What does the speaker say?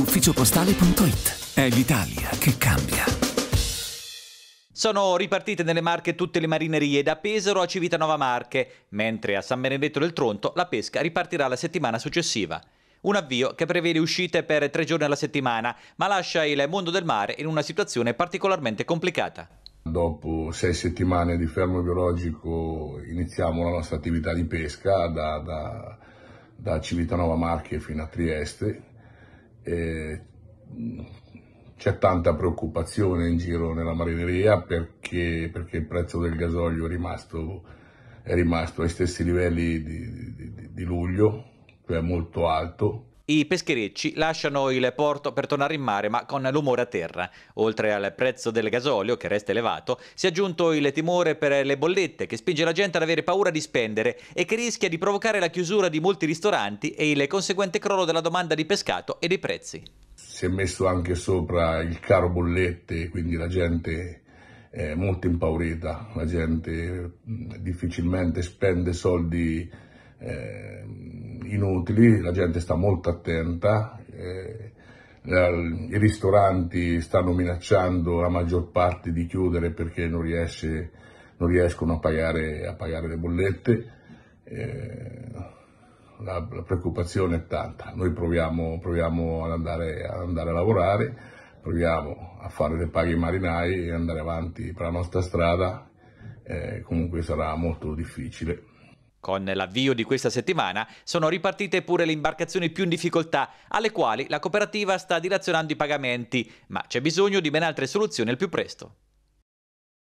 ufficiopostale.it. È l'Italia che cambia. Sono ripartite nelle Marche tutte le marinerie, da Pesaro a Civitanova Marche, mentre a San Benedetto del Tronto la pesca ripartirà la settimana successiva. Un avvio che prevede uscite per tre giorni alla settimana, ma lascia il mondo del mare in una situazione particolarmente complicata. Dopo sei settimane di fermo biologico iniziamo la nostra attività di pesca da, da, da Civitanova Marche fino a Trieste, eh, c'è tanta preoccupazione in giro nella marineria perché, perché il prezzo del gasolio è rimasto, è rimasto ai stessi livelli di, di, di, di luglio, cioè molto alto, i pescherecci lasciano il porto per tornare in mare ma con l'umore a terra. Oltre al prezzo del gasolio, che resta elevato, si è aggiunto il timore per le bollette che spinge la gente ad avere paura di spendere e che rischia di provocare la chiusura di molti ristoranti e il conseguente crollo della domanda di pescato e dei prezzi. Si è messo anche sopra il caro bollette, quindi la gente è molto impaurita, la gente difficilmente spende soldi eh, inutili, la gente sta molto attenta, eh, i ristoranti stanno minacciando la maggior parte di chiudere perché non, riesce, non riescono a pagare, a pagare, le bollette. Eh, la, la, preoccupazione è tanta. Noi proviamo, proviamo ad, andare, ad, andare, a lavorare, proviamo a fare le paghe ai marinai e andare avanti per la nostra strada, eh, comunque sarà molto difficile. Con l'avvio di questa settimana sono ripartite pure le imbarcazioni più in difficoltà, alle quali la cooperativa sta dilazionando i pagamenti, ma c'è bisogno di ben altre soluzioni al più presto.